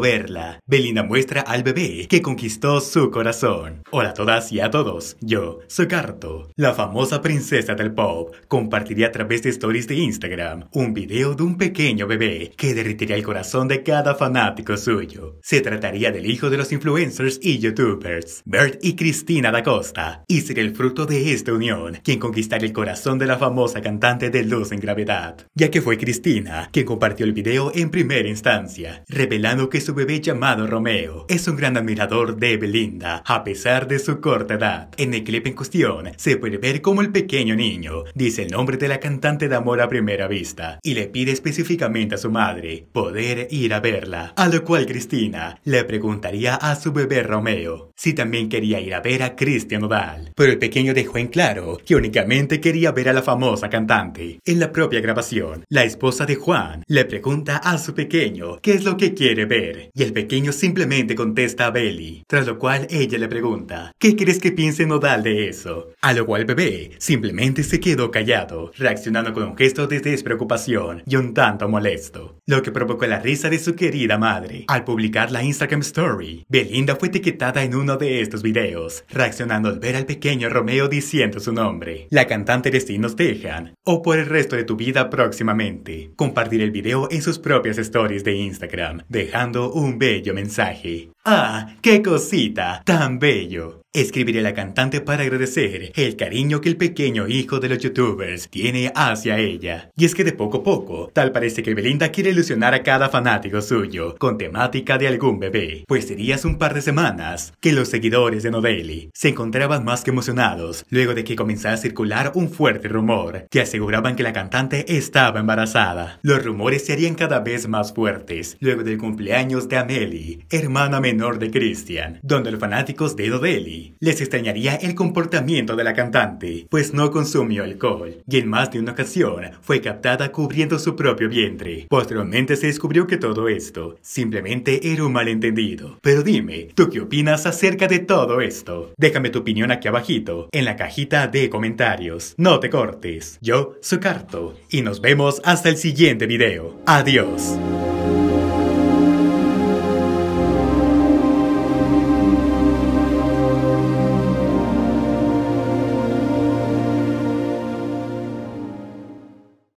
verla. Belinda muestra al bebé que conquistó su corazón. Hola a todas y a todos. Yo soy la famosa princesa del pop. compartiría a través de stories de Instagram un video de un pequeño bebé que derretiría el corazón de cada fanático suyo. Se trataría del hijo de los influencers y youtubers, Bert y Cristina da Costa, y sería el fruto de esta unión quien conquistaría el corazón de la famosa cantante de Luz en Gravedad, ya que fue Cristina quien compartió el video en primera instancia, revelando que su bebé llamado Romeo. Es un gran admirador de Belinda, a pesar de su corta edad. En el clip en cuestión, se puede ver como el pequeño niño dice el nombre de la cantante de amor a primera vista y le pide específicamente a su madre poder ir a verla, a lo cual Cristina le preguntaría a su bebé Romeo si también quería ir a ver a Cristian Oval. pero el pequeño dejó en claro que únicamente quería ver a la famosa cantante. En la propia grabación, la esposa de Juan le pregunta a su pequeño qué es lo que quiere ver y el pequeño simplemente contesta a Belly, tras lo cual ella le pregunta, ¿qué crees que piense Nodal de eso? A lo cual el bebé simplemente se quedó callado, reaccionando con un gesto de despreocupación y un tanto molesto, lo que provocó la risa de su querida madre. Al publicar la Instagram Story, Belinda fue etiquetada en uno de estos videos, reaccionando al ver al pequeño Romeo diciendo su nombre. La cantante de sí nos dejan, o por el resto de tu vida próximamente. Compartir el video en sus propias stories de Instagram, dejando un bello mensaje. ¡Ah, qué cosita! ¡Tan bello! Escribiré a la cantante para agradecer el cariño que el pequeño hijo de los youtubers tiene hacia ella. Y es que de poco a poco, tal parece que Belinda quiere ilusionar a cada fanático suyo con temática de algún bebé. Pues serías un par de semanas que los seguidores de Novelli se encontraban más que emocionados luego de que comenzara a circular un fuerte rumor que aseguraban que la cantante estaba embarazada. Los rumores se harían cada vez más fuertes luego del cumpleaños de Amelie, hermana de Christian, donde los fanáticos de Dodeli les extrañaría el comportamiento de la cantante, pues no consumió alcohol y en más de una ocasión fue captada cubriendo su propio vientre. Posteriormente se descubrió que todo esto simplemente era un malentendido. Pero dime, ¿tú qué opinas acerca de todo esto? Déjame tu opinión aquí abajito, en la cajita de comentarios. No te cortes. Yo soy Carto y nos vemos hasta el siguiente video. Adiós.